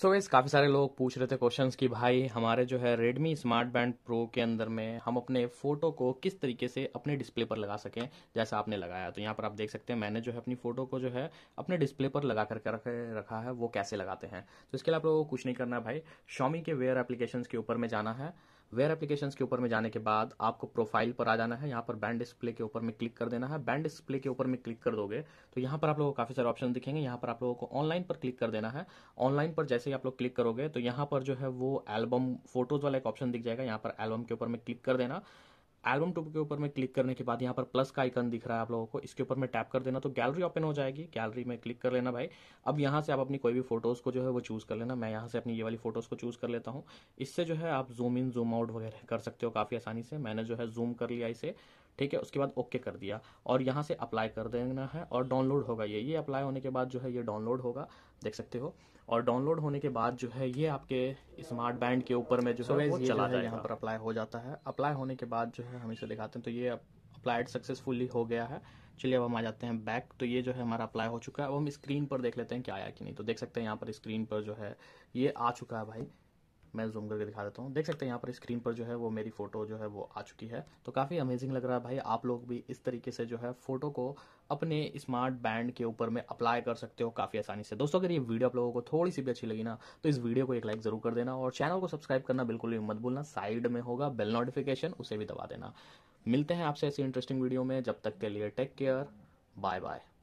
सो so इस काफ़ी सारे लोग पूछ रहे थे क्वेश्चंस कि भाई हमारे जो है रेडमी स्मार्ट बैंड प्रो के अंदर में हम अपने फ़ोटो को किस तरीके से अपने डिस्प्ले पर लगा सकें जैसा आपने लगाया तो यहाँ पर आप देख सकते हैं मैंने जो है अपनी फ़ोटो को जो है अपने डिस्प्ले पर लगा करके रख रखा है वो कैसे लगाते हैं तो इसके लिए आप लोगों को कुछ नहीं करना भाई शॉमी के वेयर एप्लीकेशन के ऊपर में जाना है वेयर एप्लीकेशन के ऊपर में जाने के बाद आपको प्रोफाइल पर आ जाना है यहाँ पर बैंड डिस्प्ले के ऊपर में क्लिक कर देना है बैंड डिस्प्ले के ऊपर में क्लिक कर दोगे तो यहाँ पर आप लोगों को काफी सारे ऑप्शन दिखेंगे यहाँ पर आप लोगों को ऑनलाइन पर क्लिक कर देना है ऑनलाइन पर जैसे ही आप लोग क्लिक करोगे तो यहाँ पर जो है वो एल्बम फोटोज वाला एक ऑप्शन दिख जाएगा यहाँ पर एल्बम के ऊपर में क्लिक कर देना एल्बम टूब के ऊपर में क्लिक करने के बाद यहाँ पर प्लस का आइकन दिख रहा है आप लोगों को इसके ऊपर में टैप कर देना तो गैलरी ओपन हो जाएगी गैलरी में क्लिक कर लेना भाई अब यहाँ से आप अपनी कोई भी फोटोज़ को जो है वो चूज़ कर लेना मैं यहाँ से अपनी ये वाली फोटोज़ को चूज़ कर लेता हूँ इससे जो है आप जूम इन जूम आउट वगैरह कर सकते हो काफ़ी आसानी से मैंने जो है जूम कर लिया इसे ठीक है उसके बाद ओके कर दिया और यहाँ से अप्लाई कर देना है और डाउनलोड होगा ये ये अप्लाई होने के बाद जो है ये डाउनलोड होगा देख सकते हो और डाउनलोड होने के बाद जो है ये आपके स्मार्ट बैंड के ऊपर में जो है वो चला जाए यहाँ पर अप्लाई हो जाता है अप्लाई होने के बाद जो है हम इसे दिखाते हैं तो ये अप्लाइड सक्सेसफुली हो गया है चलिए अब हम आ जाते हैं बैक तो ये जो है हमारा अप्लाई हो चुका है अब हम स्क्रीन पर देख लेते हैं क्या आया कि नहीं तो देख सकते हैं यहाँ पर स्क्रीन पर जो है ये आ चुका है भाई मैं जूम करके दिखा देता हूँ देख सकते हैं यहाँ पर स्क्रीन पर जो है वो मेरी फोटो जो है वो आ चुकी है तो काफी अमेजिंग लग रहा है भाई आप लोग भी इस तरीके से जो है फोटो को अपने स्मार्ट बैंड के ऊपर में अप्लाई कर सकते हो काफी आसानी से दोस्तों अगर ये वीडियो आप लोगों को थोड़ी सी भी अच्छी लगी ना तो इस वीडियो को एक लाइक जरूर कर देना और चैनल को सब्सक्राइब करना बिल्कुल भी मत भूलना साइड में होगा बेल नोटिफिकेशन उसे भी दबा देना मिलते हैं आपसे ऐसी इंटरेस्टिंग वीडियो में जब तक के लिए टेक केयर बाय बाय